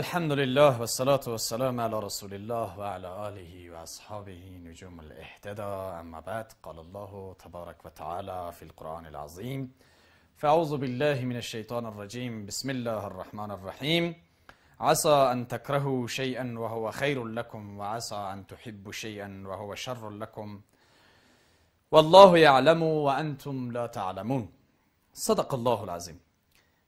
الحمد لله والصلاة والسلام على رسول الله وعلى آله وأصحابه نجوم الاهتداء أما بعد قال الله تبارك وتعالى في القرآن العظيم فأعوذ بالله من الشيطان الرجيم بسم الله الرحمن الرحيم عسى أن تكرهوا شيئا وهو خير لكم وعسى أن تحبوا شيئا وهو شر لكم والله يعلم وأنتم لا تعلمون صدق الله العظيم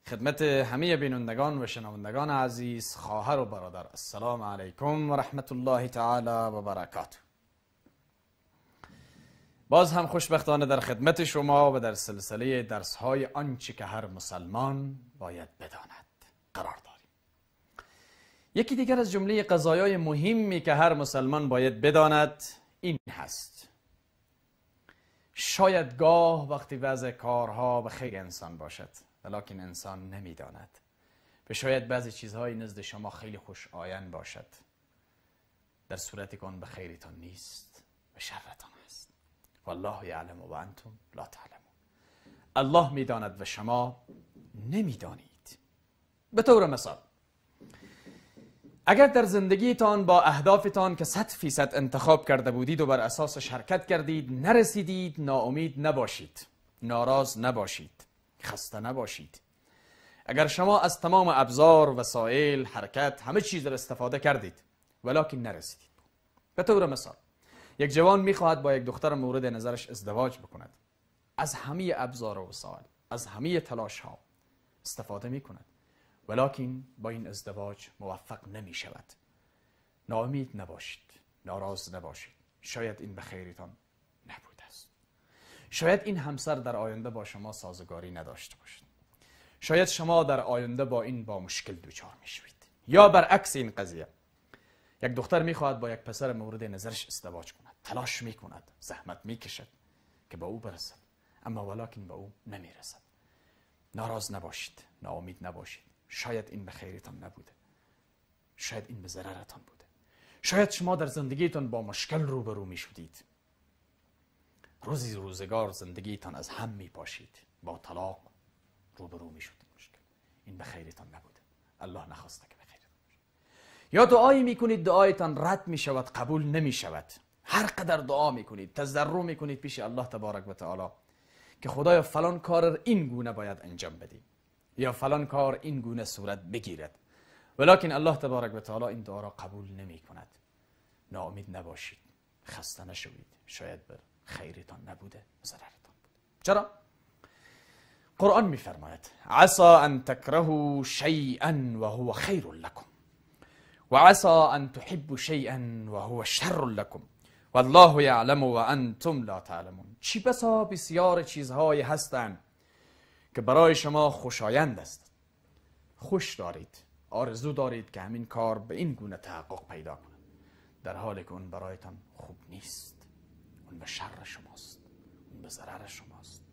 خدمت همه بینندگان و شنوندگان عزیز خواهر و برادر السلام علیکم و رحمت الله تعالی و برکاته باز هم خوشبختانه در خدمت شما و در سلسله درس های آنچه که هر مسلمان باید بداند قرار داریم یکی دیگر از جمله قضایای مهمی که هر مسلمان باید بداند این هست شاید گاه وقتی وضع کارها به خیلی انسان باشد ولیکن انسان نمیداند و شاید بعضی چیزهایی نزد شما خیلی خوش آین باشد در صورت که آن به خیرتان نیست به شرتان است والله یعلم و انتم لا تعلمون الله میداند و شما نمیدانید به طور مثال اگر در زندگیتان با اهدافتان که صد فیصد انتخاب کرده بودید و بر اساس شرکت کردید نرسیدید ناامید نباشید ناراض نباشید خسته نباشید اگر شما از تمام ابزار وسایل حرکت همه چیز را استفاده کردید ولکن نرسیدید به طور مثال یک جوان میخواهد با یک دختر مورد نظرش ازدواج بکند از همه ابزار و وسایل از همه تلاش ها استفاده می کند ولکن با این ازدواج موفق نمی شود ناامید نباشید ناراض نباشید شاید این به خیرتان شاید این همسر در آینده با شما سازگاری نداشته باشد شاید شما در آینده با این با مشکل دوچار شوید. یا برعکس این قضیه یک دختر خواهد با یک پسر مورد نظرش ازدواج کند تلاش میکند زحمت میکشد که به او برسد اما ولکن به او نمیرسد ناراض نباشید ناامید نباشید شاید این به خیرتان نبوده شاید این به ضررتان بوده شاید شما در زندگیتان با مشکل روبرو می روزی روزگار زندگیتان از هم می پاشید با طلاق روبرو می شد مشکل این به خیرتان نبوده الله نخواسته که به خیرتان بشه یا دعایی می کنید دعایتان رد می شود قبول نمی شود هر قدر دعا می کنید تضرع می کنید پیش الله تبارک و تعالی که خدایا فلان کار این گونه باید انجام بدی یا فلان کار این گونه صورت بگیرد ولکن الله تبارک و تعالی این دعا را قبول نمی کند ناامید نباشید خسته نشوید شاید بر خیرتان نبوده ضررتان بوده چرا؟ قرآن میفرماید عصا ان تکرهوا شیئا وهو هو خیر لکم و عصا ان تحبوا شیئا و شر لکم والله یعلم و انتم لا تعلمون چی بسا بسیار چیزهایی هستن که برای شما خوشایند است خوش دارید آرزو دارید که همین کار به این گونه تحقق پیدا کنه. در حالی که اون برایتان خوب نیست اون به شر شماست اون به ضرر شماست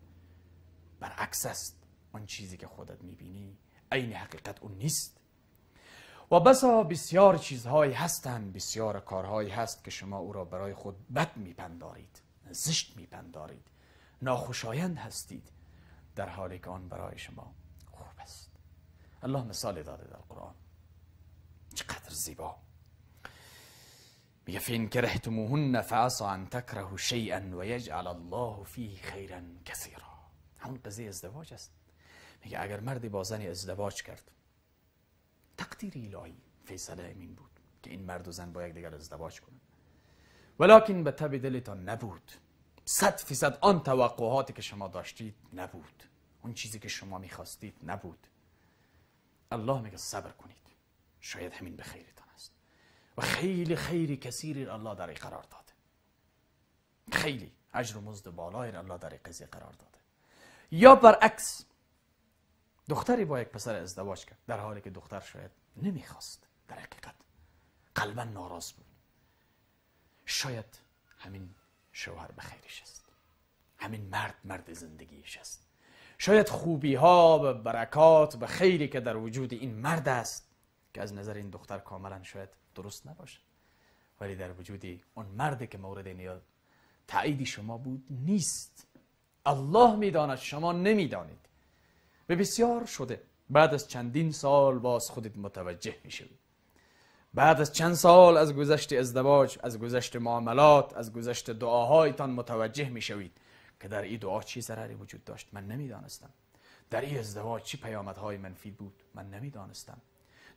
برعکس است آن چیزی که خودت میبینی عین حقیقت اون نیست و بسا بسیار چیزهایی هستند بسیار کارهایی هست که شما او را برای خود بد میپندارید زشت میپندارید ناخوشایند هستید در حالی که آن برای شما خوب است الله مثال داده در قرآن چقدر زیبا میگه فین کرهتموهن فعسا ان تکرهوا شیئا و یجعل الله فیه خیرا کثیرا همون قضیه ازدواج است میگه اگر مردی با زن ازدواج کرد تقدیر الهی فیصله امین بود که این مرد و زن با دیگر ازدواج کنند ولکن به تب دلتان نبود صد فیصد آن توقعاتی که شما داشتید نبود اون چیزی که شما میخواستید نبود الله میگه صبر کنید شاید همین به خیرتان و خیلی خیلی کثیری الله در قرار داده خیلی اجر و مزد بالایی الله در قضیه قرار داده یا برعکس دختری با یک پسر ازدواج کرد در حالی که دختر شاید نمیخواست در حقیقت قلبا ناراض بود شاید همین شوهر به خیرش است همین مرد مرد زندگیش است شاید خوبی ها و برکات و خیری که در وجود این مرد است که از نظر این دختر کاملا شاید درست نباشه ولی در وجود اون مرد که مورد نیاز تایید شما بود نیست الله میداند شما نمیدانید به بسیار شده بعد از چندین سال باز خودت متوجه میشوی بعد از چند سال از گذشت ازدواج از گذشت معاملات از گذشت دعاهایتان متوجه میشوید که در این دعا چی ضرری وجود داشت من نمیدانستم در این ازدواج چی پیامدهای منفی بود من نمیدانستم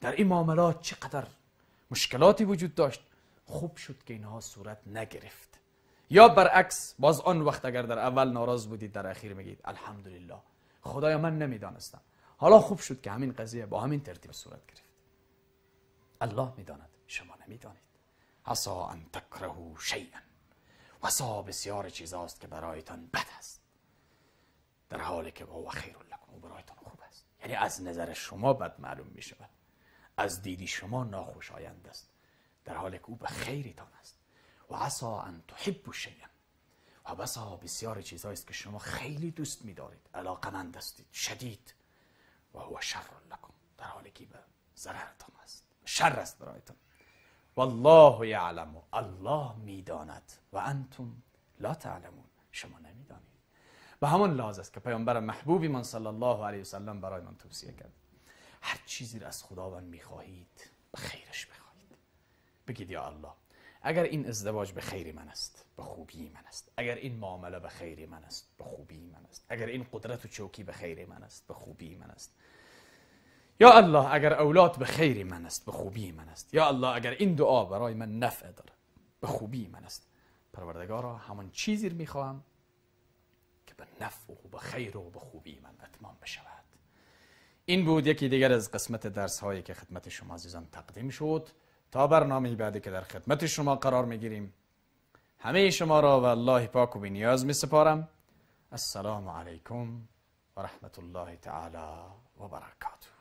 در این معاملات چقدر مشکلاتی وجود داشت خوب شد که اینها صورت نگرفت یا برعکس باز آن وقت اگر در اول ناراض بودید در اخیر میگید الحمدلله خدایا من نمیدانستم حالا خوب شد که همین قضیه با همین ترتیب صورت گرفت الله میداند شما نمیدانید عسا ان تکرهو شیئا وسا بسیار چیزاست که برایتان بد است در حالی که هو خیر لکم و برایتان خوب است یعنی از نظر شما بد معلوم می از دیدی شما ناخوشایند است در حالی که او به خیرتان است و عصا ان تحبوا شیئا و بسا بسیار چیزهایی است که شما خیلی دوست میدارید علاقمند هستید شدید و هو شر لکم در حالی که به ضررتان است شر است برایتان والله یعلم الله میداند و انتم لا تعلمون شما نمیدانید و همان لازم است که پیامبر محبوبی من صلی الله علیه وسلم برای من توصیه کرد هر چیزی را از خداوند میخواهید به خیرش بخواهید بگید یا الله اگر این ازدواج به خیر من است به خوبی من است اگر این معامله به خیر من است به خوبی من است اگر این قدرت و چوکی به خیر من است به خوبی من است یا الله اگر اولاد به خیر من است به خوبی من است یا الله اگر این دعا برای من نفع داره به خوبی من است پروردگارا همان چیزی میخواهم که به نفع و به خیر و به خوبی من اتمام بشود این بود یکی دیگر از قسمت درس هایی که خدمت شما عزیزان تقدیم شد تا برنامه بعدی که در خدمت شما قرار می گیریم همه شما را و الله پاک و بینیاز می سپارم السلام علیکم و رحمت الله تعالی و برکاته